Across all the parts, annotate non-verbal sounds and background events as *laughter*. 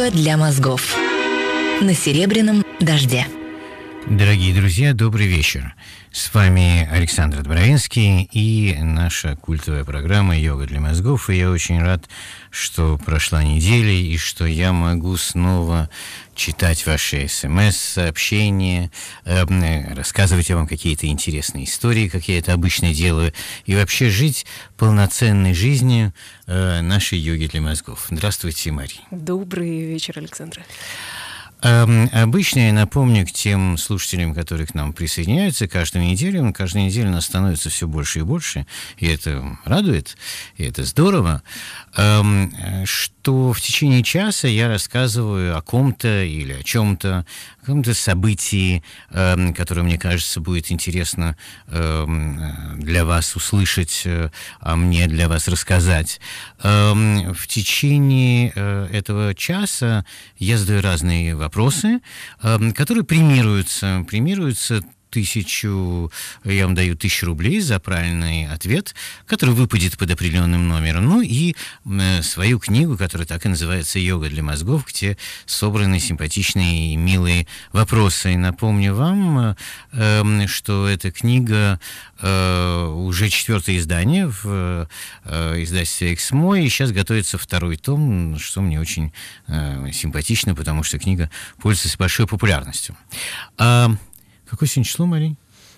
Дорога для мозгов. На серебряном дожде. Дорогие друзья, добрый вечер. С вами Александр Добровинский и наша культовая программа «Йога для мозгов». И я очень рад, что прошла неделя и что я могу снова читать ваши смс-сообщения, э, эм, рассказывать вам какие-то интересные истории, как я это обычно делаю, и вообще жить полноценной жизнью э, нашей йоги для мозгов. Здравствуйте, Мария. Добрый вечер, Александр. Эм, обычно я напомню к тем слушателям, которые к нам присоединяются каждую неделю, каждую неделю нас становится все больше и больше, и это радует, и это здорово, эм, э, что в течение часа я рассказываю о ком-то или о чем-то, каком-то событии, э, которое, мне кажется, будет интересно эм, э, для вас услышать, э, а мне для вас рассказать. Э, в течение э, этого часа я задаю разные вопросы, э, которые примируются, примируются тысячу, я вам даю тысячу рублей за правильный ответ, который выпадет под определенным номером. Ну и э, свою книгу, которая так и называется «Йога для мозгов», где собраны симпатичные и милые вопросы. И напомню вам, э, эм, что эта книга э, уже четвертое издание в э, издательстве «Эксмо», и сейчас готовится второй том, что мне очень э, симпатично, потому что книга пользуется большой популярностью. А, Какое сегодня число, Марин?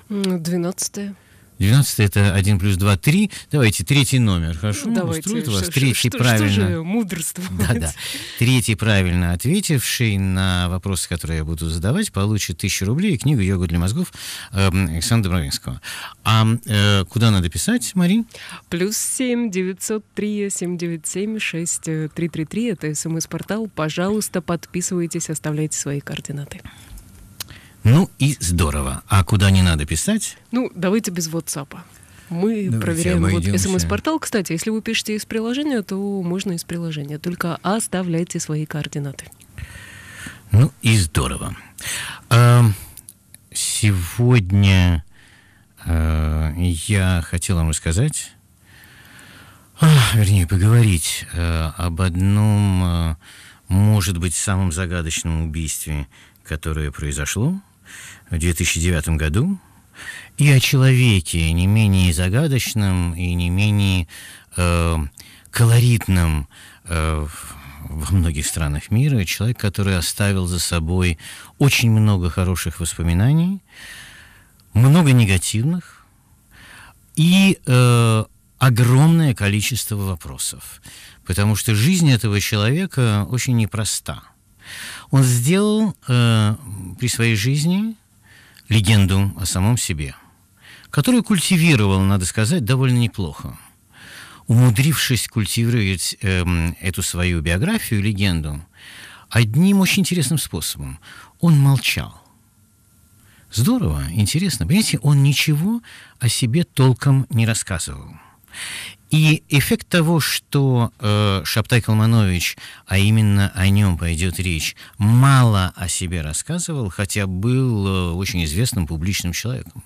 Двенадцатое. 12 это 1 плюс 2, 3. Давайте третий номер, хорошо? Давайте. Устроит вас что, третий что, правильно. Что же мудрство. Да, да. Третий правильно ответивший на вопросы, которые я буду задавать, получит 1000 рублей и книгу «Йога для мозгов» эм, Александра Бровинского. А э, куда надо писать, Марин? Плюс 7 903 797 6333. Это смс-портал. Пожалуйста, подписывайтесь, оставляйте свои координаты. Ну и здорово. А куда не надо писать? Ну, давайте без WhatsApp. Мы Давайте проверяем обойдемся. вот смс-портал. Кстати, если вы пишете из приложения, то можно из приложения. Только оставляйте свои координаты. Ну и здорово. А, сегодня а, я хотел вам рассказать, а, вернее, поговорить а, об одном, а, может быть, самом загадочном убийстве, которое произошло в 2009 году, и о человеке не менее загадочном и не менее э, колоритном э, во многих странах мира, человек, который оставил за собой очень много хороших воспоминаний, много негативных и э, огромное количество вопросов, потому что жизнь этого человека очень непроста – он сделал э, при своей жизни легенду о самом себе, которую культивировал, надо сказать, довольно неплохо. Умудрившись культивировать э, эту свою биографию, легенду, одним очень интересным способом. Он молчал. Здорово, интересно. Понимаете, он ничего о себе толком не рассказывал. И эффект того, что э, Шаптай Калманович, а именно о нем пойдет речь, мало о себе рассказывал, хотя был э, очень известным публичным человеком,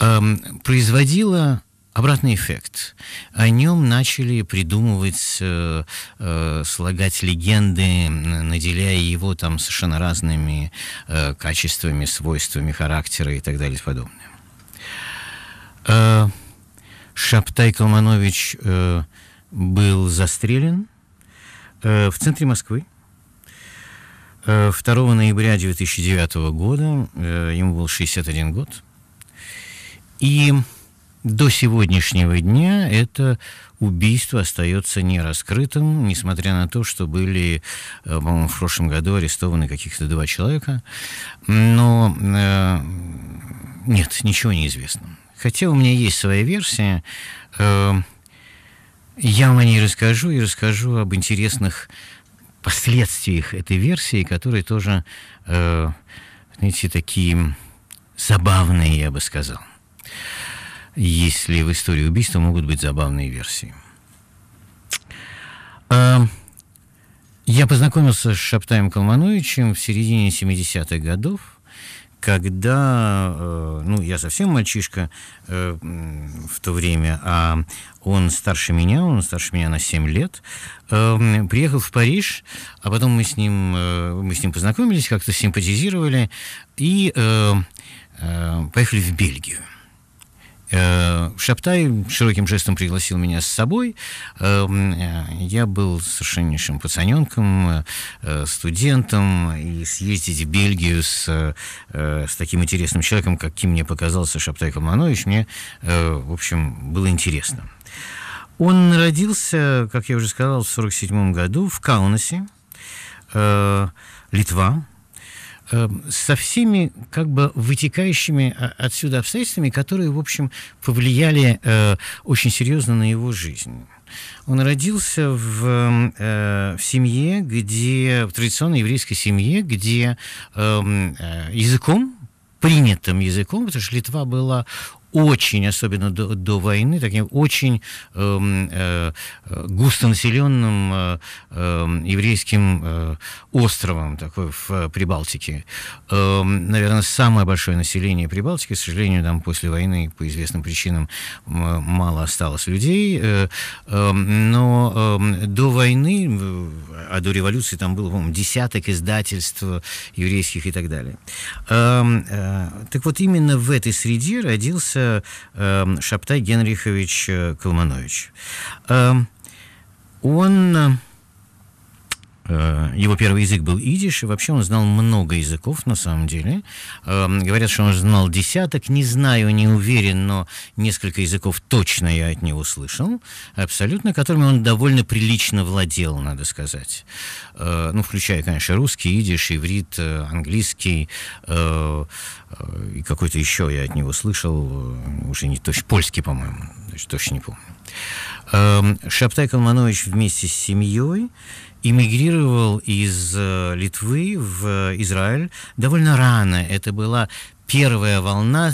э, эм, производила обратный эффект. О нем начали придумывать, э, э, слагать легенды, наделяя его там совершенно разными э, качествами, свойствами характера и так далее и подобное. Э, Шаптай Калманович э, был застрелен э, в центре Москвы. 2 э, ноября 2009 года, э, ему был 61 год. И до сегодняшнего дня это убийство остается нераскрытым, несмотря на то, что были, э, по-моему, в прошлом году арестованы каких-то два человека. Но нет, ничего не известно. Хотя у меня есть своя версия. Эм, я вам о ней расскажу и расскажу об интересных последствиях этой версии, которые тоже, э, знаете, такие забавные, я бы сказал. Если в истории убийства могут быть забавные версии. Эм, я познакомился с Шаптаем Калмановичем в середине 70-х годов когда, э, ну, я совсем мальчишка э, в то время, а он старше меня, он старше меня на 7 лет, э, приехал в Париж, а потом мы с ним, мы с ним познакомились, как-то симпатизировали и поехали в Бельгию. Э, Шаптай широким жестом пригласил меня с собой. Эм, э, я был совершеннейшим пацаненком, э, студентом, и съездить в Бельгию с, с таким интересным человеком, каким мне показался Шаптай Калманович, мне, в общем, было интересно. Он родился, как я уже сказал, в 1947 году в Каунасе, Литва, Эм, со всеми как бы вытекающими а, отсюда обстоятельствами, которые, в общем, повлияли э, очень серьезно на его жизнь. Он родился в, эм, э, в семье, где в традиционной еврейской семье, где эм, э, языком принятым языком, потому что Литва была очень, особенно до, до войны, таким очень эм, э, э, густонаселенным э, э, еврейским э, островом такой в э, Прибалтике. Э, эм, наверное, самое большое население Прибалтики, к сожалению, там после войны по известным причинам мало осталось людей, э, э, но э, до войны, э, а до революции там было, по-моему, десяток издательств еврейских и так далее. Э, э, так вот, именно в этой среде родился это эм, Шаптай Генрихович э, Калманович. Эм, он э, Э, его первый язык был идиш, и вообще он знал много языков, на самом деле. Эм, говорят, что он знал десяток, не знаю, не уверен, но несколько языков точно я от него слышал, абсолютно, которыми он довольно прилично владел, надо сказать. Э, ну, включая, конечно, русский, идиш, иврит, э, английский, и какой-то еще я от него слышал, уже не точно, польский, по-моему, точно не помню. Эм, Шаптай Калманович вместе с семьей эмигрировал из э, Литвы в э, Израиль довольно рано. Это была первая волна,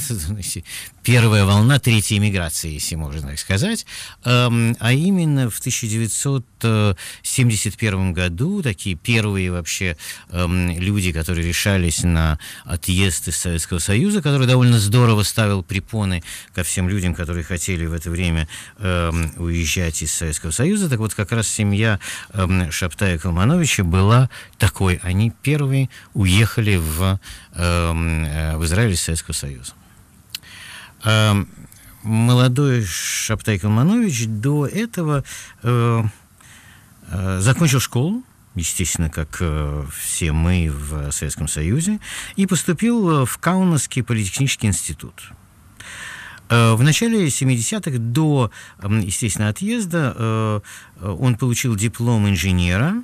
*laughs* первая волна третьей эмиграции, если можно так сказать, эм, а именно в 1971 э, году такие первые вообще эм, люди, которые решались на отъезд из Советского Союза, который довольно здорово ставил препоны ко всем людям, которые хотели в это время Эм, уезжать из Советского Союза. Так вот, как раз семья эм, Шаптая Калмановича была такой. Они первые уехали в, эм, э, в Израиль из Советского Союза молодой Шаптай Калманович до этого э, э, закончил школу, естественно, как э, все мы в Советском Союзе, и поступил в Каунасский политехнический институт. Э, в начале 70-х, до, естественно, отъезда, э, он получил диплом инженера,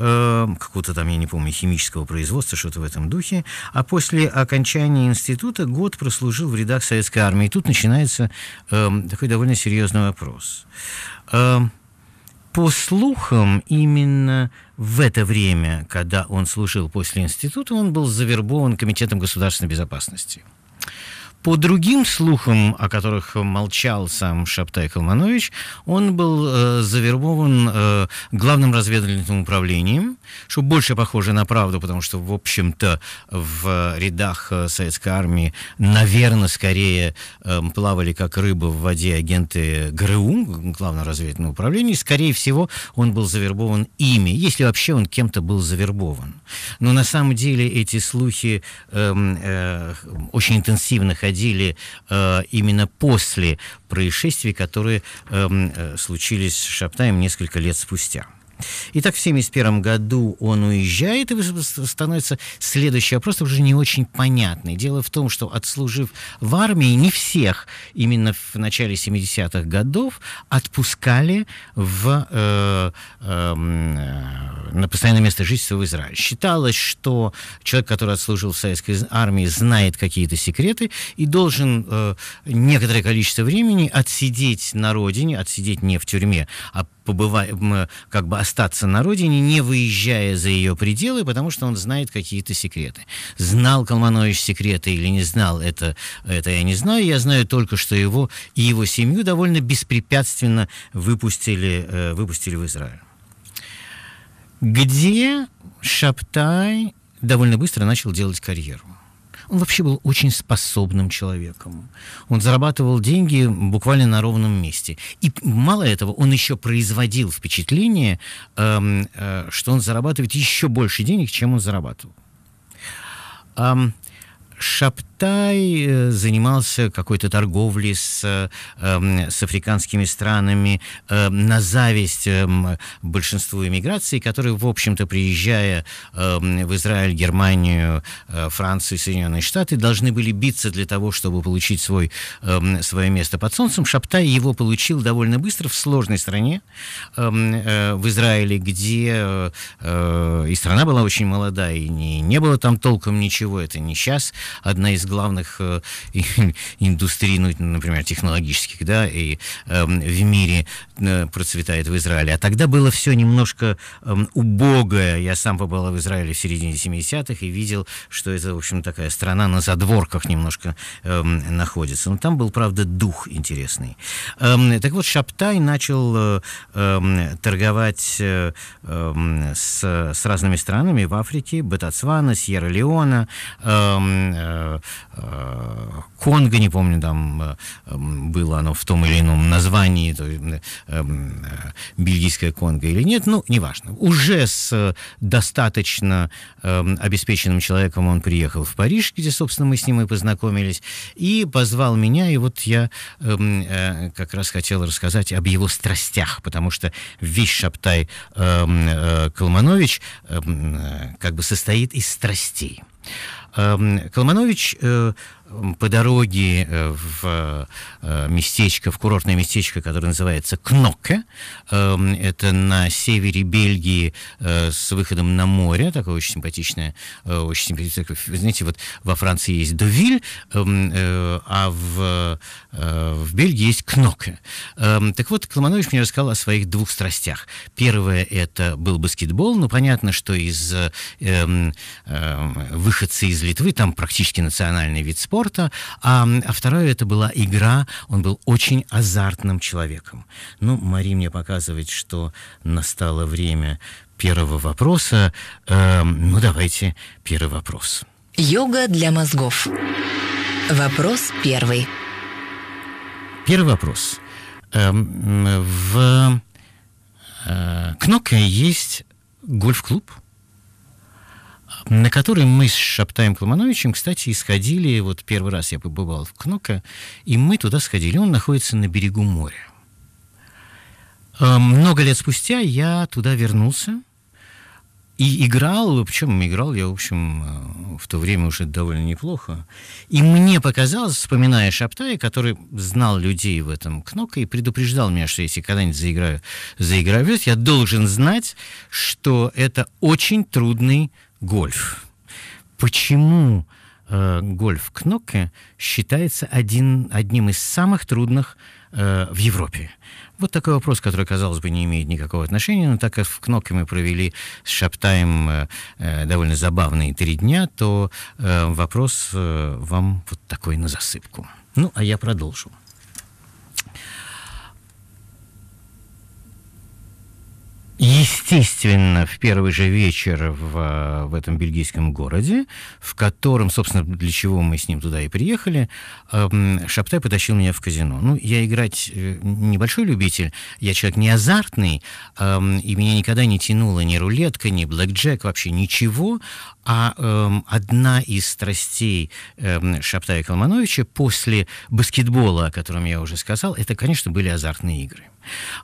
э, какого-то там, я не помню, химического производства, что-то в этом духе. А после окончания института год прослужил в рядах советской армии. И тут начинается эм, такой довольно серьезный вопрос. Эм, по слухам, именно в это время, когда он служил после института, он был завербован Комитетом государственной безопасности. По другим слухам, о которых молчал сам Шаптай Калманович, он был э, завербован э, главным разведывательным управлением, что больше похоже на правду, потому что, в общем-то, в рядах э, советской армии, наверное, скорее э, плавали как рыба в воде агенты ГРУ, главного разведывательного управления, и, скорее всего, он был завербован ими, если вообще он кем-то был завербован. Но на самом деле эти слухи э, э, очень интенсивно ходили происходили э, именно после происшествий, которые эм, э, случились с Шаптаем несколько лет спустя. Итак, в 1971 году он уезжает, и становится следующий вопрос уже не очень понятный. Дело в том, что отслужив в армии, не всех именно в начале 70-х годов отпускали в, э, эм, э, на постоянное место жительства в Израиль. Считалось, что человек, который отслужил в советской армии, знает какие-то секреты и должен э, некоторое количество времени отсидеть на родине, отсидеть не в тюрьме, а побывать, как бы остаться на родине, не выезжая за ее пределы, потому что он знает какие-то секреты. Знал Калманович секреты или не знал, это, это я не знаю. Я знаю только, что его и его семью довольно беспрепятственно выпустили, э, выпустили в Израиль. Где Шаптай довольно быстро начал делать карьеру. Он вообще был очень способным человеком. Он зарабатывал деньги буквально на ровном месте. И мало этого, он еще производил впечатление, э, э, что он зарабатывает еще больше денег, чем он зарабатывал. Эм, Шап Китай э, занимался какой-то торговлей с, э, эм, с африканскими странами э, на зависть эм, большинству иммиграции, которые, в общем-то, приезжая эм, в Израиль, Германию, Францию, Соединенные Штаты, должны были биться для того, чтобы получить свой, свое место под солнцем. Шаптай его получил довольно быстро в сложной стране, в Израиле, где и страна была очень молодая, и не, не было там толком ничего, это не сейчас одна из главных э, *laughs* индустрий, ну, например, технологических, да, и эм, в мире э, процветает в Израиле. А тогда было все немножко эм, убогое. Я сам побывал в Израиле в середине 70-х и видел, что это, в общем, такая страна на задворках немножко эм, находится. Но там был, правда, дух интересный. так вот, Шаптай начал э, торговать с, с разными странами в Африке, Ботсвана, Сьерра-Леона, э, Э, Конго, не помню, там э, эм, было оно в том или ином названии, то э, эм, бельгийское Конго или нет, ну, неважно. Уже с достаточно эм, обеспеченным человеком он приехал в Париж, где, собственно, мы с ним и познакомились, и позвал меня, и вот я как раз хотел рассказать об его страстях, потому что весь Шаптай Калманович как бы состоит из страстей. Эм, Колманович э, по дороге э, в э, местечко, в курортное местечко, которое называется Кноке, эм, Это на севере Бельгии э, с выходом на море. Такое очень симпатичное, очень симпатичное. Вы знаете, вот во Франции есть Довиль, эм, а в, в Бельгии есть Кноке. Эм, так вот, Кламанович мне рассказал о своих двух страстях. Первое — это был баскетбол. Ну, понятно, что из выходца из Литвы, там практически национальный вид спорта, спорта, а, а второе это была игра, он был очень азартным человеком. Ну, Мари мне показывает, что настало время первого вопроса. Э, ну, давайте первый вопрос. Йога для мозгов. Вопрос первый. Первый вопрос. Э, в э, Кноке есть гольф-клуб – на который мы с Шаптаем Колмановичем, кстати, исходили, вот первый раз я побывал в Кнока, и мы туда сходили. Он находится на берегу моря. Эм, много лет спустя я туда вернулся и играл, причем играл я, в общем, э, в то время уже довольно неплохо. И мне показалось, вспоминая Шаптая, который знал людей в этом Кнока и предупреждал меня, что если когда-нибудь заиграю, заиграю, я должен знать, что это очень трудный гольф. Почему э, гольф кнокке считается один, одним из самых трудных э, в Европе? Вот такой вопрос, который, казалось бы, не имеет никакого отношения, но так как в Кноке мы провели с Шаптаем э, э довольно забавные три дня, то э, вопрос э, вам вот такой на засыпку. Ну, а я продолжу. Естественно, в первый же вечер в, в этом бельгийском городе, в котором, собственно, для чего мы с ним туда и приехали, эм, Шаптай потащил меня в казино. Ну, я играть э, небольшой любитель, я человек не азартный, эм, и меня никогда не тянуло ни рулетка, ни блэкджек, вообще ничего. А э, одна из страстей э, эм, Шаптая Калмановича после баскетбола, о котором я уже сказал, это, конечно, были азартные игры.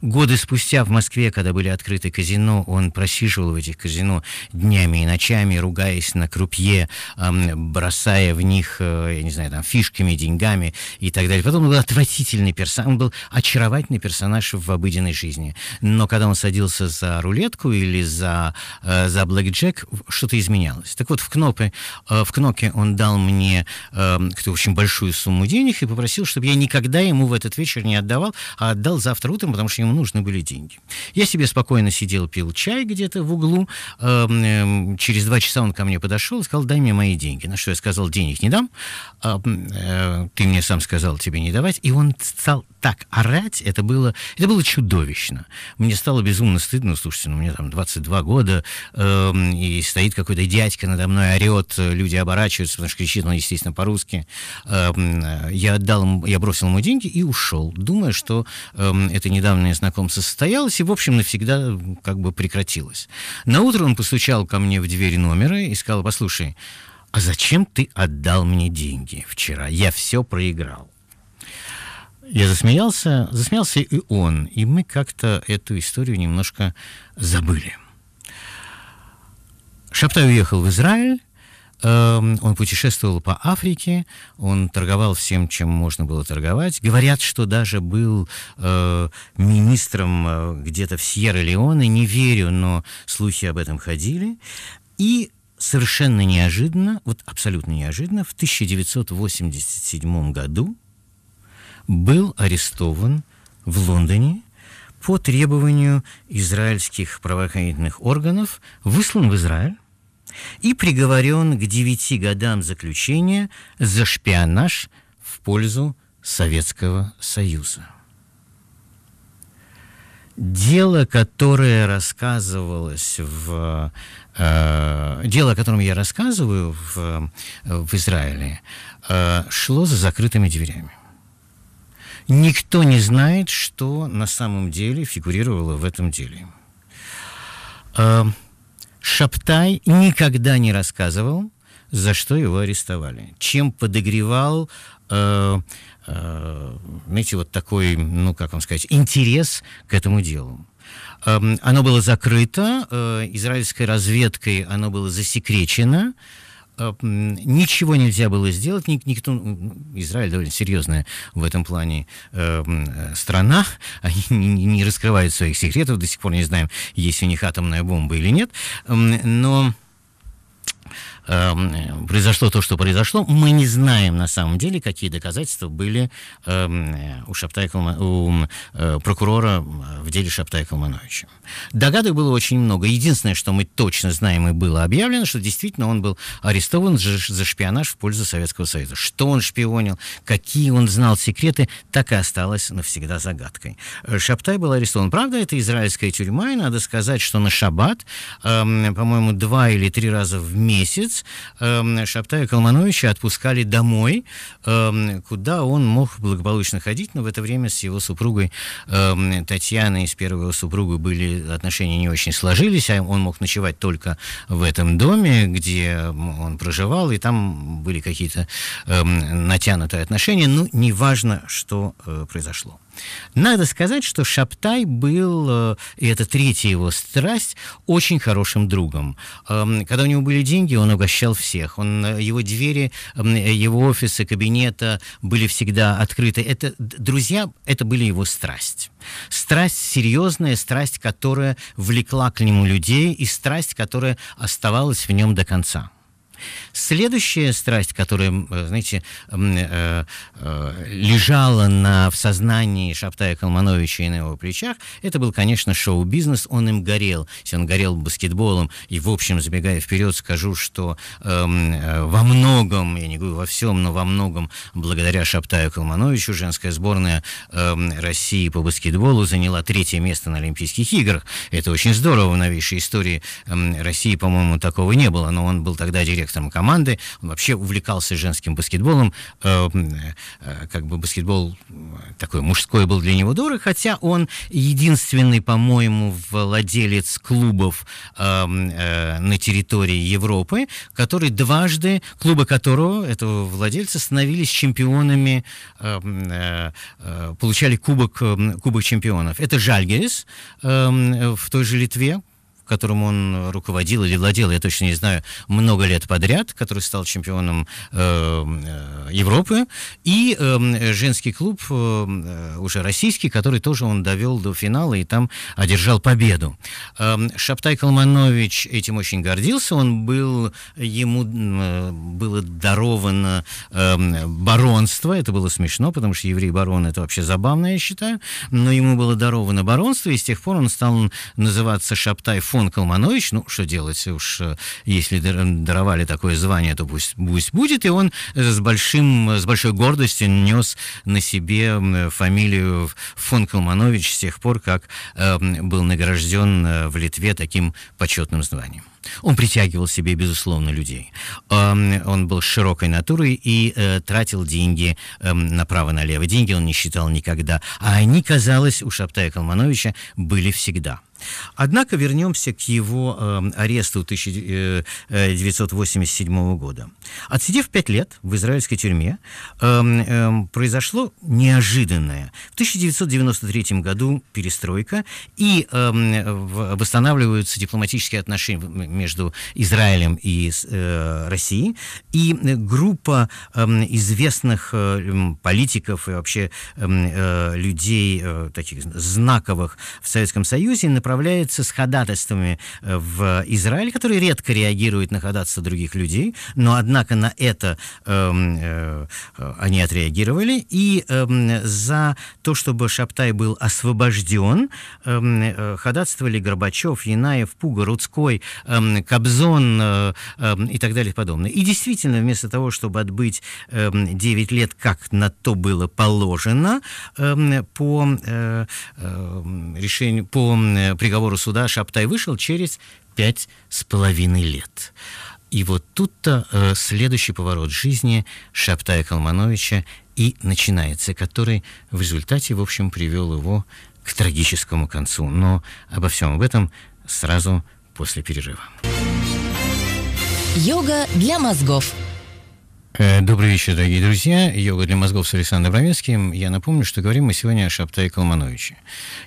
Годы спустя в Москве, когда были открыты казино, он просиживал в этих казино днями и ночами, ругаясь на крупье, эм, бросая в них, э, я не знаю, там, фишками, деньгами и так далее. Потом он был отвратительный персонаж, он был очаровательный персонаж в обыденной жизни. Но когда он садился за рулетку или за, э, за блэкджек, что-то изменялось работать. Так вот, в, Кнопе, э, в Кноке он дал мне эм, очень большую сумму денег и попросил, чтобы я никогда ему в этот вечер не отдавал, а отдал завтра утром, потому что ему нужны были деньги. Я себе спокойно сидел, пил чай где-то в углу. Эм, эм, через два часа он ко мне подошел и сказал, дай мне мои деньги. На что я сказал, денег не дам. Э, Ты мне сам сказал тебе не давать. И он стал так орать, это было, это было чудовищно. Мне стало безумно стыдно, «Ну, слушайте, ну, мне там 22 года, э, и стоит какой-то дядька девочка надо мной орет, э, люди оборачиваются, потому что кричит он, ну, естественно, по-русски. Эм, э, я отдал, я бросил ему деньги и ушел, думая, что эм, это недавнее знакомство состоялось и, в общем, навсегда э, как бы прекратилось. На утро он постучал ко мне в дверь номера и сказал, послушай, а зачем ты отдал мне деньги вчера? Я все проиграл. Я засмеялся, засмеялся и он, и мы как-то эту историю немножко забыли. Шаптай уехал в Израиль, эм, он путешествовал по Африке, он торговал всем, чем можно было торговать. Говорят, что даже был э, министром э, где-то в Сьерра-Леоне, не верю, но слухи об этом ходили. И совершенно неожиданно, вот абсолютно неожиданно, в 1987 году был арестован в Лондоне по требованию израильских правоохранительных органов, выслан в Израиль и приговорен к девяти годам заключения за шпионаж в пользу Советского Союза. Дело, которое рассказывалось в э, дело, о котором я рассказываю в, в Израиле, э, шло за закрытыми дверями. Никто не знает, что на самом деле фигурировало в этом деле. Э, Шаптай никогда не рассказывал, за что его арестовали, чем подогревал э, э, знаете, вот такой, ну, как вам сказать, интерес к этому делу. Э, оно было закрыто, э, израильской разведкой оно было засекречено, Э, ничего нельзя было сделать, никто, Израиль довольно серьезная в этом плане э, э страна, *laughs* они не, не раскрывают своих секретов, до сих пор не знаем, есть у них атомная бомба или нет, но э, произошло то, что произошло. Мы не знаем на самом деле, какие доказательства были э, у, Шаптай, у э, прокурора в деле Шаптая Калмановича. Догадок было очень много. Единственное, что мы точно знаем и было объявлено, что действительно он был арестован за, за шпионаж в пользу Советского Союза. Что он шпионил, какие он знал секреты, так и осталось навсегда загадкой. Э, Шаптай был арестован. Правда, это израильская тюрьма, и надо сказать, что на шаббат, э, по-моему, два или три раза в месяц наконец, эм, Шаптая Калмановича отпускали домой, эм, куда он мог благополучно ходить, но в это время с его супругой эм, Татьяной, с первого супруга, были отношения не очень сложились, а он мог ночевать только в этом доме, где он проживал, и там были какие-то натянутые отношения, ну, неважно, что э, произошло. Надо сказать, что Шаптай был, э, и это третья его страсть, очень хорошим другом. Эм, когда у него были деньги, он угощал всех. Он, э, его двери, эм, его офисы, кабинета были всегда открыты. Это, друзья, это были его страсть. Страсть серьезная, страсть, которая влекла к нему людей, и страсть, которая оставалась в нем до конца. Следующая страсть, которая, э, знаете, э, э, лежала на, в сознании Шаптая Калмановича и на его плечах, это был, конечно, шоу-бизнес, он им горел. Если он горел баскетболом, и, в общем, забегая вперед, скажу, что эм, во многом, я не говорю во всем, но во многом благодаря Шаптаю Калмановичу женская сборная эм, России по баскетболу заняла третье место на Олимпийских играх. Это очень здорово в новейшей истории эм, России, по-моему, такого не было, но он был тогда директором директором команды. Он вообще увлекался женским баскетболом. Э, э, как бы баскетбол э, такой мужской был для него дорог, хотя он единственный, по-моему, владелец клубов э, э, на территории Европы, который дважды, клубы которого, этого владельца, становились чемпионами, э, э, э, получали кубок, кубок чемпионов. Это Жальгерис э, в той же Литве, которым он руководил или владел, я точно не знаю, много лет подряд, который стал чемпионом э, э Европы, и э, женский клуб, э, э, уже российский, который тоже он довел до финала и там одержал победу. Э, эм, Шаптай Калманович этим очень гордился, он был, ему э, было даровано э, баронство, это было смешно, потому что евреи бароны, это вообще забавно, я считаю, но ему было даровано баронство, и с тех пор он стал называться Шаптай Фон Калманович, ну, что делать уж, э, если даровали такое звание, то пусть, пусть будет, и он э, с, большим, э, с большой гордостью нес на себе фамилию Фон Калманович с тех пор, как э, был награжден в Литве таким почетным званием. Он притягивал себе, безусловно, людей. Он был широкой натурой и э, тратил деньги эм, направо-налево. Деньги он не считал никогда. А они, казалось, у Шаптая Калмановича были всегда. Однако вернемся к его эм, э, аресту э, 1987 года. Отсидев пять лет в израильской тюрьме, э, э, произошло неожиданное. В 1993 году перестройка, и э, восстанавливаются дипломатические отношения между Израилем и э, Россией. И э, группа э, известных э, эм, политиков и вообще эм, э, людей, э, таких знаковых в Советском Союзе, направляется с ходатайствами э, в Израиль, который редко реагирует на ходатайства других людей, но однако на это э, э, они отреагировали. И э, за то, чтобы Шаптай был освобожден, э, ходатайствовали Горбачев, Янаев, Пуга, Рудской, э, Кобзон э, эм, и так далее и подобное. И действительно, вместо того, чтобы отбыть 9 эм, лет, как на то было положено, эм, по э, решению, по э, приговору суда Шаптай вышел через пять с половиной лет. И вот тут-то э, следующий поворот жизни Шаптая Калмановича и начинается, который в результате, в общем, привел его к трагическому концу. Но обо всем об этом сразу после перерыва. Йога для мозгов. Э, добрый вечер, дорогие друзья. Йога для мозгов с Александром Бровинским. Я напомню, что говорим мы сегодня о Шабтае Калмановиче.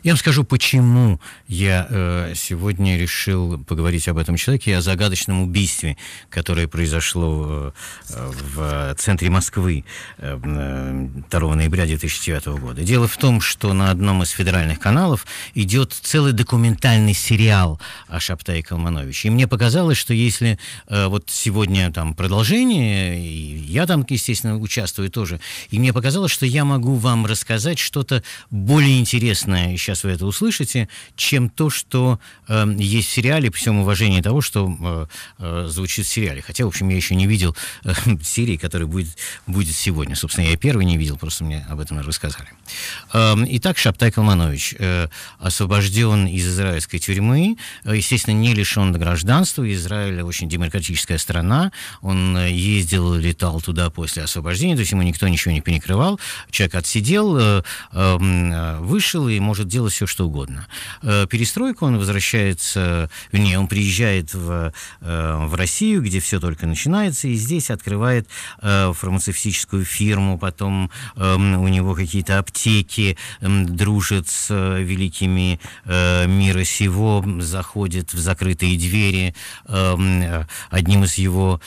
Я вам скажу, почему я э, сегодня решил поговорить об этом человеке, о загадочном убийстве, которое произошло э, в центре Москвы э, 2 э, ноября 2009 года. Дело в том, что на одном из федеральных каналов идет целый документальный сериал о Шабтае Калмановиче. И мне показалось, что если э, вот сегодня там продолжение и я там, естественно, участвую тоже. И мне показалось, что я могу вам рассказать что-то более интересное, сейчас вы это услышите, чем то, что э, есть в сериале, при всем уважении того, что э, э, звучит в сериале. Хотя, в общем, я еще не видел э, *laughs* серии, которая будет, будет сегодня. Собственно, я первый не видел, просто мне об этом рассказали. Э, итак, Шаптай Калманович э, освобожден из израильской тюрьмы, э, естественно, не лишен гражданства. Израиль очень демократическая страна. Он э, ездил, летал попадал туда после освобождения, то есть ему никто ничего не перекрывал. Человек отсидел, э, эм, э, вышел и может делать все, что угодно. Э, перестройку он возвращается, не, он приезжает в, в Россию, где все только начинается, и здесь открывает фармацевтическую фирму, потом эм, у него какие-то аптеки, эм, дружит с великими мира сего, заходит в закрытые двери. Одним из его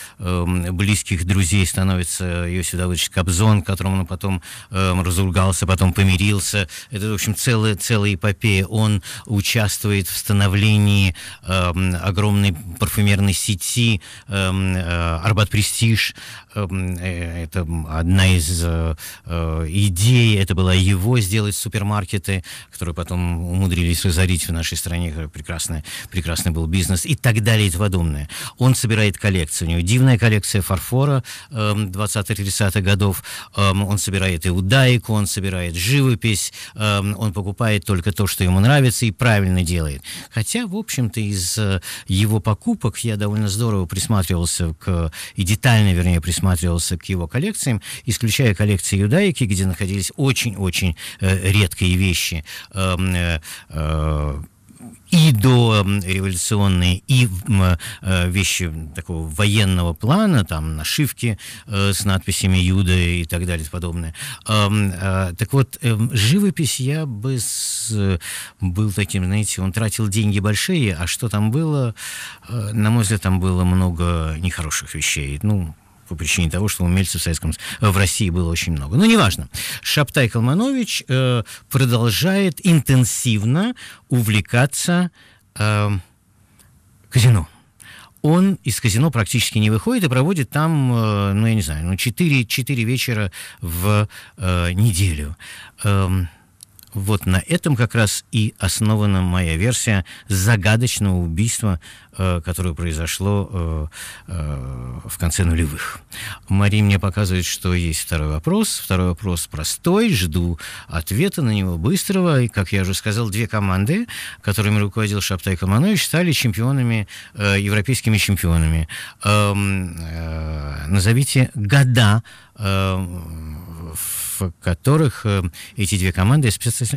близких друзей становится Иосиф Давыдович Кобзон, которому он потом э, разругался, потом помирился. Это, в общем, целая, целая эпопея. Он участвует в становлении э, огромной парфюмерной сети эм, э, «Арбат Престиж». Эм, э, это одна из э, э, идей, это была его сделать супермаркеты, которые потом умудрились разорить в нашей стране. Э, прекрасный, прекрасный был бизнес и так далее и тому подобное. Он собирает коллекцию. У него дивная коллекция фарфора, 20-30-х эм, годов. Эм, он собирает иудаику, он собирает живопись, эм, он покупает только то, что ему нравится и правильно делает. Хотя, в общем-то, из э, его покупок я довольно здорово присматривался к, и детально, вернее, присматривался к его коллекциям, исключая коллекции иудаики, где находились очень-очень э, редкие вещи, э, и до революционные, и э, вещи такого военного плана, там нашивки э, с надписями Юда и так далее и подобное. А, так вот, эм, живопись я бы с... был таким, знаете, он тратил деньги большие, а что там было? Э, на мой взгляд, там было много нехороших вещей. Ну, по причине того, что умельцев в Советском в России было очень много. Но неважно. Шаптай Калманович э, продолжает интенсивно увлекаться э, казино он из казино практически не выходит и проводит там, э, ну, я не знаю, ну, 4, 4 вечера в э, неделю. Эм, вот на этом как раз и основана моя версия загадочного убийства, э, которое произошло э, э, в конце нулевых. Мари мне показывает, что есть второй вопрос. Второй вопрос простой, жду ответа на него быстрого. И, как я уже сказал, две команды, которыми руководил Шаптай Каманович, стали чемпионами, европейскими чемпионами. Эм, назовите года в которых э, эти две команды, я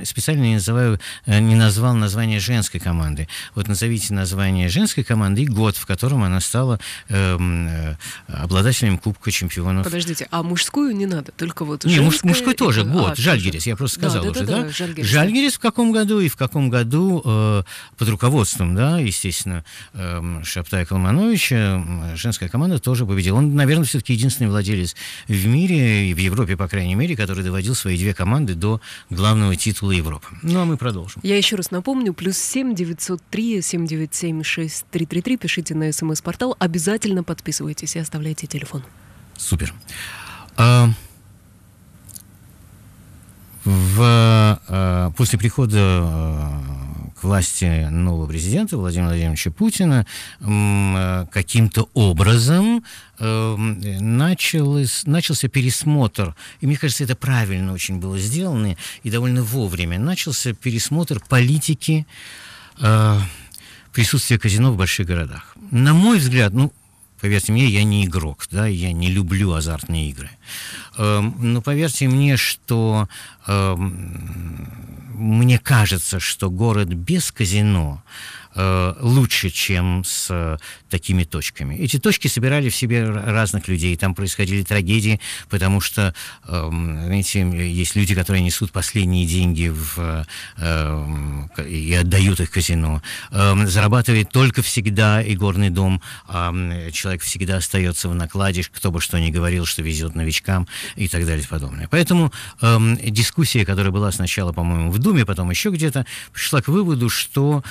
специально не, называю, э, не назвал название женской команды. Вот назовите название женской команды и год, в котором она стала эм, э, обладателем Кубка чемпионов. Подождите, а мужскую не надо, только вот женская... Не, муж, мужской тоже, и... год, а, Жальгерис, я просто сказал да, да, уже, да? да, да? Жальгерис. Жальгерис в каком году и в каком году э, под руководством, да, естественно, эм, э, Шаптая Калмановича женская команда тоже победила. Он, наверное, все-таки единственный владелец в мире и в Европе, по крайней крайней мере, который доводил свои две команды до главного титула Европы. Ну, а мы продолжим. Я еще раз напомню, плюс 7 903 797 6333. Пишите на смс-портал. Обязательно подписывайтесь и оставляйте телефон. Супер. А, в, а, после прихода а, власти нового президента Владимира Владимировича Путина э, каким-то образом э, началось, начался пересмотр, и мне кажется, это правильно очень было сделано и довольно вовремя, начался пересмотр политики э, присутствия казино в больших городах. На мой взгляд, ну, Поверьте мне, я не игрок, да, я не люблю азартные игры. Эм, но поверьте мне, что эм, мне кажется, что город без казино Э, лучше, чем с э, такими точками. Эти точки собирали в себе разных людей, там происходили трагедии, потому что, эм, знаете, есть люди, которые несут последние деньги в, э, эм, и отдают их казино. Эм, зарабатывает только всегда игорный дом, а человек всегда остается в накладе, кто бы что ни говорил, что везет новичкам и так далее и подобное. Поэтому дискуссия, которая была сначала, по-моему, в Думе, потом еще где-то, пришла к выводу, что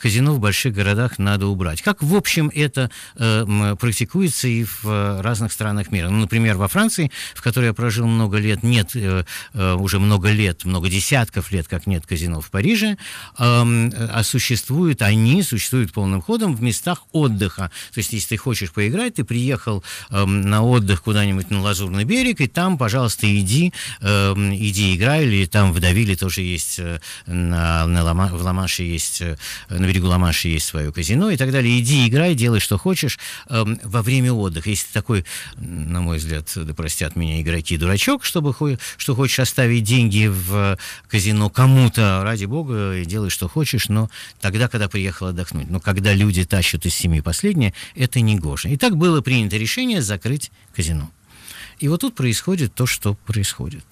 казино казино в больших городах надо убрать. Как, в общем, это э, практикуется и в э, разных странах мира. Ну, например, во Франции, в которой я прожил много лет, нет, э, э уже много лет, много десятков лет, как нет казино в Париже, э, а существуют, они существуют полным ходом в местах отдыха. То есть, если ты хочешь поиграть, ты приехал э, на отдых куда-нибудь на Лазурный берег, и там, пожалуйста, иди, э, иди играй, или там в Давиле тоже есть, э, на, на Лама, в Ламаше есть, на берегу Ламаше есть свое казино и так далее. Иди, играй, делай, что хочешь э, во время отдыха. Если такой, на мой взгляд, да простят меня игроки, дурачок, чтобы что хочешь оставить деньги в э, казино кому-то, ради бога, и делай, что хочешь, но тогда, когда приехал отдохнуть. Но когда люди тащат из семьи последнее, это не гоже. И так было принято решение закрыть казино. И вот тут происходит то, что происходит.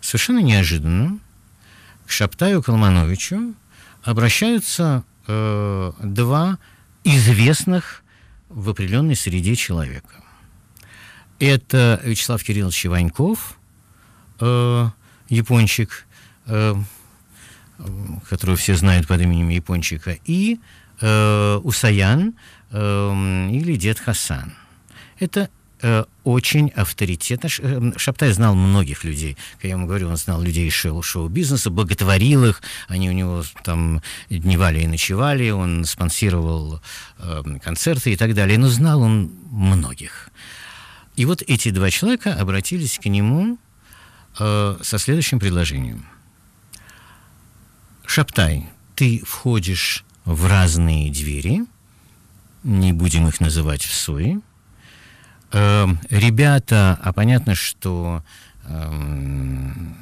Совершенно неожиданно к Шаптаю Калмановичу обращаются Э, два известных в определенной среде человека. Это Вячеслав Кириллович Иваньков, э, япончик, э, которого все знают под именем Япончика, и э, Усаян э, или Дед Хасан. Это Э, очень авторитетно. Э, Шаптай знал многих людей. Как я ему говорю, он знал людей из шоу-бизнеса, боготворил их. Они у него там дневали и ночевали, он спонсировал э, концерты и так далее. Но знал он многих. И вот эти два человека обратились к нему э, со следующим предложением. Шаптай, ты входишь в разные двери, не будем их называть в суе, ребята, а понятно, что эм,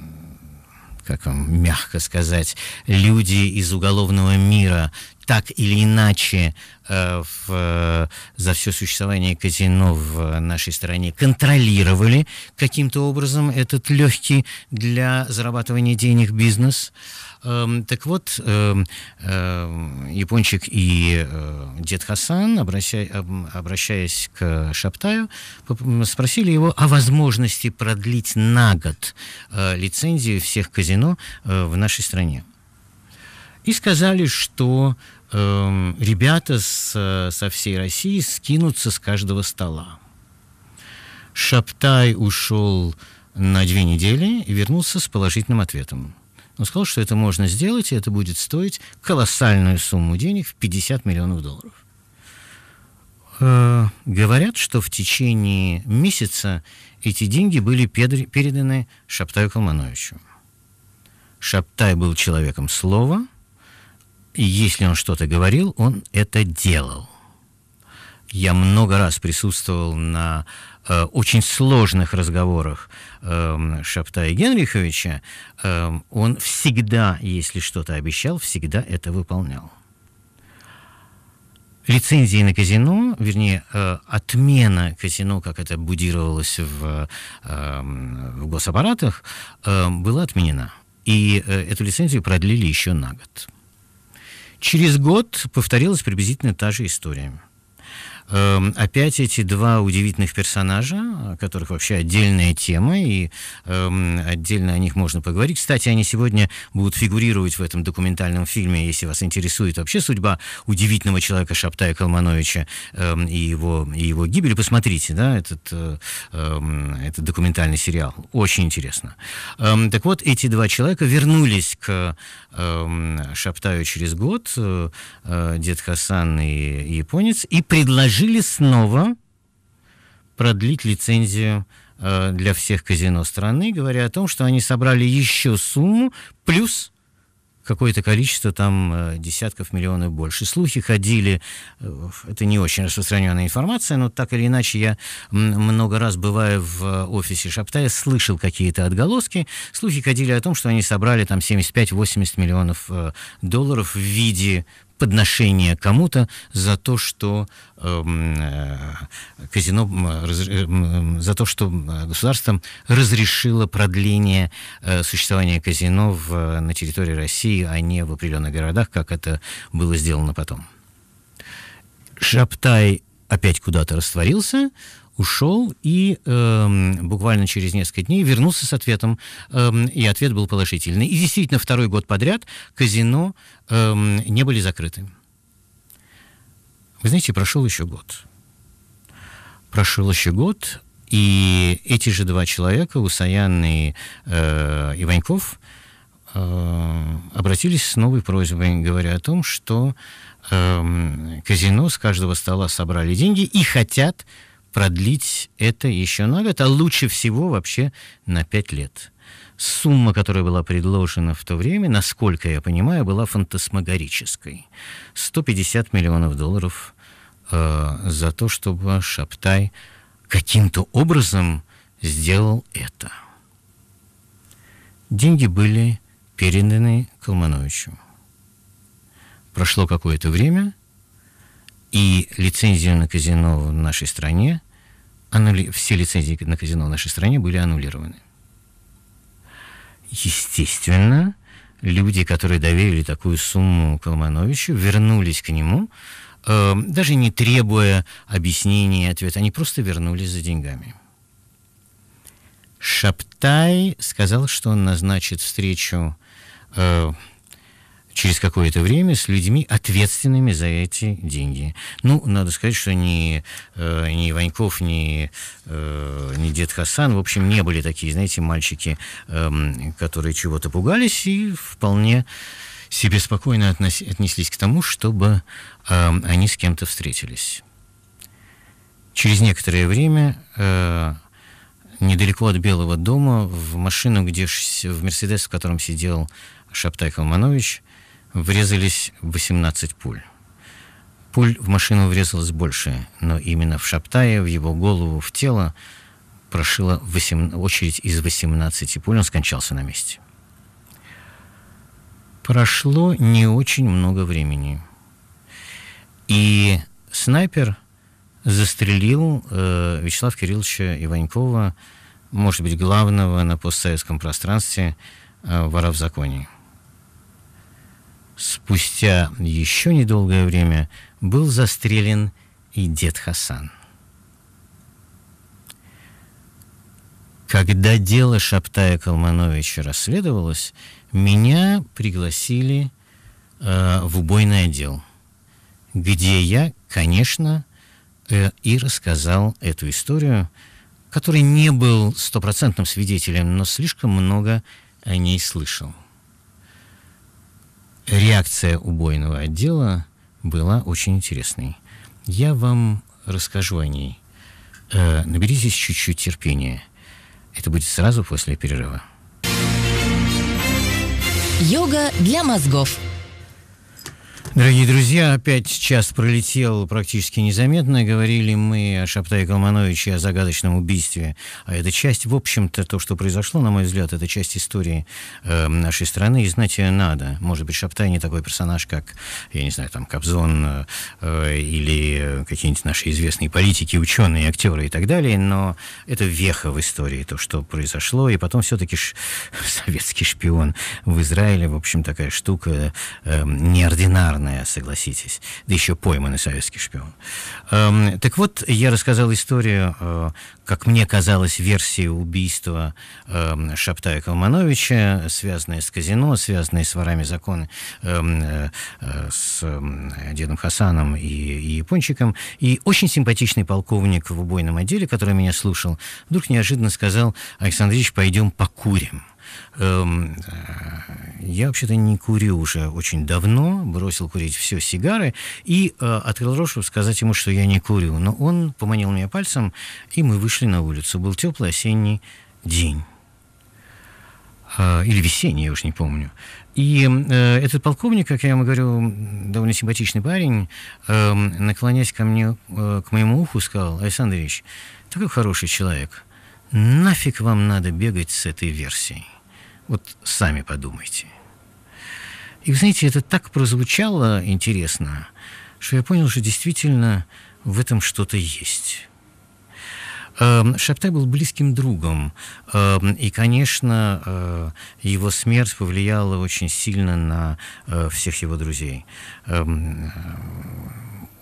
как вам мягко сказать, люди из уголовного мира так или иначе э, в, э, за все существование казино в нашей стране контролировали каким-то образом этот легкий для зарабатывания денег бизнес. Э, Эм, так вот, эм, э, Япончик и э, дед Хасан, обращаясь к Шаптаю, спросили его о возможности продлить на год э, лицензию всех казино в нашей стране. И сказали, что эм, ребята с, со всей России скинутся с каждого стола. Шаптай ушел на две недели и вернулся с положительным ответом. Он сказал, что это можно сделать, и это будет стоить колоссальную сумму денег в 50 миллионов долларов. Э, говорят, что в течение месяца эти деньги были переданы Шаптаю Калмановичу. Шаптай был человеком слова, и если он что-то говорил, он это делал. Я много раз присутствовал на э, очень сложных разговорах э, эм, Шаптая Генриховича. Э, он всегда, если что-то обещал, всегда это выполнял. Лицензии на казино, вернее, э, отмена казино, как это будировалось в, э, в госаппаратах, э, была отменена. И э, эту лицензию продлили еще на год. Через год повторилась приблизительно та же история – Эм, опять эти два удивительных персонажа, которых вообще отдельная тема, и эм, отдельно о них можно поговорить. Кстати, они сегодня будут фигурировать в этом документальном фильме, если вас интересует вообще судьба удивительного человека Шаптая Калмановича эм, и его, и его гибель. Посмотрите, да, этот, э, этот документальный сериал. Очень интересно. Так вот, эти два человека вернулись к Шаптаю через год, э, э, дед Хасан и японец, и предложили предложили снова продлить лицензию э, для всех казино страны, говоря о том, что они собрали еще сумму плюс какое-то количество там э, десятков миллионов больше. Слухи ходили, э, это не очень распространенная информация, но так или иначе я много раз, бывая в офисе Шаптая, слышал какие-то отголоски. Слухи ходили о том, что они собрали там 75-80 миллионов долларов в виде подношение кому-то за то, что эм, э, казино э, за то, что государство разрешило продление э, существования казино в, на территории России, а не в определенных городах, как это было сделано потом. Шаптай опять куда-то растворился, ушел и э, буквально через несколько дней вернулся с ответом, э, и ответ был положительный. И действительно, второй год подряд казино э, не были закрыты. Вы знаете, прошел еще год. Прошел еще год, и эти же два человека, Усаян и э, Иваньков, э, обратились с новой просьбой, говоря о том, что э, казино с каждого стола собрали деньги и хотят продлить это еще на год, а лучше всего вообще на пять лет. Сумма, которая была предложена в то время, насколько я понимаю, была фантасмагорической. 150 миллионов долларов э, за то, чтобы Шаптай каким-то образом сделал это. Деньги были переданы Колмановичу. Прошло какое-то время, и лицензию на казино в нашей стране аннули... все лицензии на казино в нашей стране были аннулированы. Естественно, люди, которые доверили такую сумму Колмановичу, вернулись к нему, э, даже не требуя объяснений и ответа, они просто вернулись за деньгами. Шаптай сказал, что он назначит встречу э, через какое-то время с людьми, ответственными за эти деньги. Ну, надо сказать, что ни, э, ни Ваньков, ни, э, ни Дед Хасан, в общем, не были такие, знаете, мальчики, э, которые чего-то пугались и вполне себе спокойно относ, отнеслись к тому, чтобы э, они с кем-то встретились. Через некоторое время... Э, недалеко от Белого дома, в машину, где в Мерседес, в котором сидел Шаптай Калманович, врезались 18 пуль. Пуль в машину врезалось больше, но именно в Шаптае, в его голову, в тело прошила 8, очередь из 18 пуль, он скончался на месте. Прошло не очень много времени. И снайпер застрелил э, Вячеслава Кирилловича Иванькова, может быть, главного на постсоветском пространстве э, вора в законе спустя еще недолгое время был застрелен и дед Хасан. Когда дело Шаптая Калмановича расследовалось, меня пригласили э, в убойный отдел, где я, конечно, э, и рассказал эту историю, который не был стопроцентным свидетелем, но слишком много о ней слышал реакция убойного отдела была очень интересной. Я вам расскажу о ней. Э, наберитесь чуть-чуть терпения. Это будет сразу после перерыва. Йога для мозгов. Дорогие друзья, опять час пролетел практически незаметно. Говорили мы о Шаптае Калмановиче, о загадочном убийстве. А это часть, в общем-то, то, что произошло, на мой взгляд, это часть истории э, нашей страны, и знать ее надо. Может быть, Шаптай не такой персонаж, как, я не знаю, там, Кобзон э, э или какие-нибудь наши известные политики, ученые, актеры и так далее, но это веха в истории, то, что произошло. И потом все-таки ш... *laughs* советский шпион в Израиле, в общем, такая штука э, неординарная шикарная, согласитесь. Да еще пойманный советский шпион. Эм, так вот, я рассказал историю, э, как мне казалось, версии убийства э, эм, Шаптая Калмановича, связанная с казино, связанные с ворами закона, эм, э, э, с э, Дедом Хасаном и, и Япончиком. И очень симпатичный полковник в убойном отделе, который меня слушал, вдруг неожиданно сказал, Александр Ильич, пойдем покурим. Эм, э, я вообще-то не курю уже очень давно, бросил курить все сигары и э, открыл рот, чтобы сказать ему, что я не курю. Но он поманил меня пальцем, и мы вышли на улицу. Был теплый осенний день. Э, или весенний, я уж не помню. И э, этот полковник, как я ему говорю, довольно симпатичный парень, э, наклонясь ко мне, э, к моему уху, сказал, Александр Ильич, такой хороший человек, нафиг вам надо бегать с этой версией? Вот сами подумайте. И, вы знаете, это так прозвучало интересно, что я понял, что действительно в этом что-то есть. Эм, Шаптай был близким другом, эм, и, конечно, э, его смерть повлияла очень сильно на э, всех его друзей. Эм, э,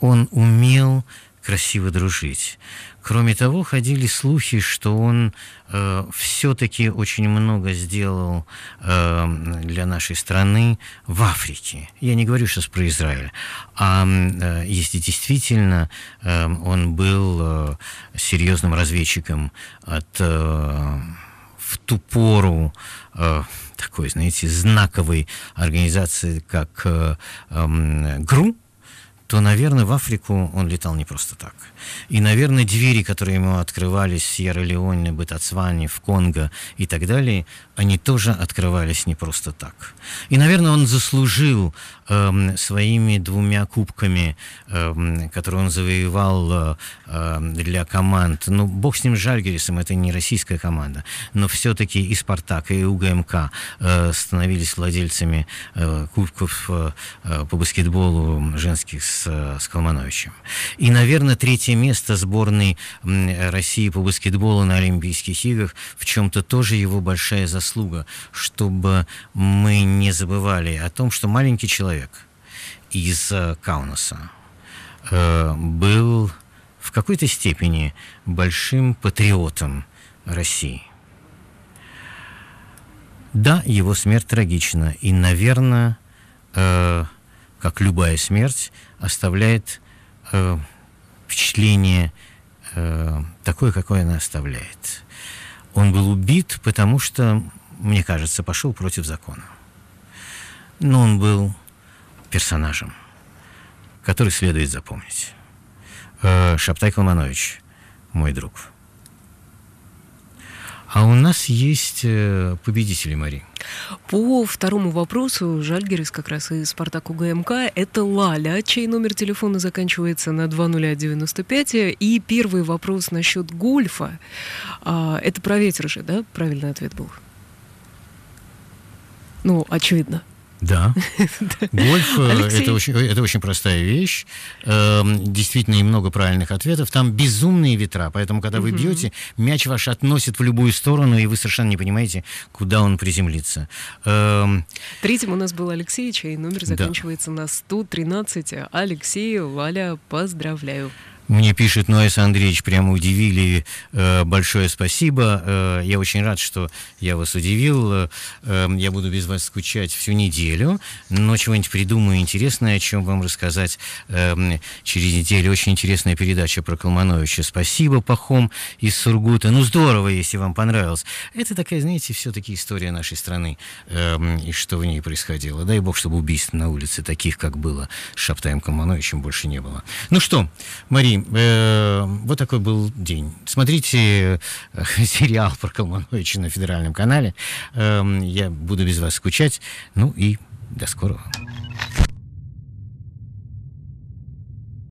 он умел красиво дружить. Кроме того, ходили слухи, что он э, все-таки очень много сделал э, для нашей страны в Африке. Я не говорю сейчас про Израиль, а э, если действительно э, он был э, серьезным разведчиком от э, в ту пору э, такой, знаете, знаковой организации, как э, э, ГРУ, то, наверное, в Африку он летал не просто так. И, наверное, двери, которые ему открывались в Сьерра-Леоне, Бытоцване, в Конго и так далее, они тоже открывались не просто так. И, наверное, он заслужил э, своими двумя кубками, э, которые он завоевал э, эм, для команд. Ну, бог с ним, Жальгерисом, это не российская команда, но все-таки и «Спартак», и УГМК э, становились владельцами э, кубков э, э по баскетболу женских с, э, с Колмановичем. И, наверное, третье место сборной России по баскетболу на Олимпийских играх в чем-то тоже его большая заслуга, чтобы мы не забывали о том, что маленький человек человек из э, Каунаса э, был в какой-то степени большим патриотом России. Да, его смерть трагична, и, наверное, э, как любая смерть, оставляет впечатление такое, какое она оставляет. Он был убит, потому что, мне кажется, пошел против закона. Но он был персонажем, который следует запомнить. Э, Шаптай Калманович, мой друг. А у нас есть э, победители, Мари? По второму вопросу, Жальгерис как раз из «Спартаку ГМК», это Лаля, чей номер телефона заканчивается на 2095. И первый вопрос насчет гольфа. А, это про ветер же, да? Правильный ответ был. Ну, очевидно. *laughs* Да. Гольф э, это очень, это очень простая вещь. Эм, действительно, и много правильных ответов. Там безумные ветра, поэтому, когда вы бьете, мяч ваш относит в любую сторону, и вы совершенно не понимаете, куда он приземлится. Эм, Третьим у нас был Алексей, чей номер заканчивается на 113. Алексей, Валя, поздравляю. Мне пишет Ноэс Андреевич, прямо удивили. Э, большое спасибо. Э, я очень рад, что я вас удивил. Э, я буду без вас скучать всю неделю, но чего-нибудь придумаю интересное, о чем вам рассказать через неделю. Очень интересная передача про Калмановича. Спасибо, Пахом из Сургута. Ну, здорово, если вам понравилось. Это такая, знаете, все-таки история нашей страны и что в ней происходило. Дай бог, чтобы убийств на улице таких, как было с Шаптаем Колмановичем, больше не было. Ну что, Мария, э, вот такой был день. Смотрите э, *laughs* сериал про Колмановича на федеральном канале. Э, я буду без вас скучать. Ну и до скорого.